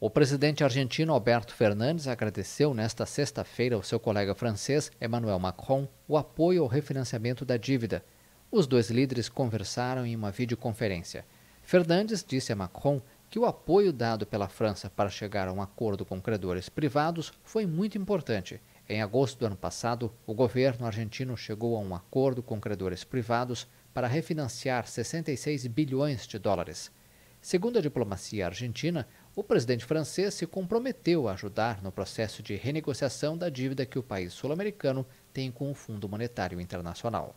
O presidente argentino Alberto Fernandes agradeceu nesta sexta-feira ao seu colega francês Emmanuel Macron o apoio ao refinanciamento da dívida. Os dois líderes conversaram em uma videoconferência. Fernandes disse a Macron que o apoio dado pela França para chegar a um acordo com credores privados foi muito importante. Em agosto do ano passado, o governo argentino chegou a um acordo com credores privados para refinanciar 66 bilhões de dólares. Segundo a diplomacia argentina, o presidente francês se comprometeu a ajudar no processo de renegociação da dívida que o país sul-americano tem com o Fundo Monetário Internacional.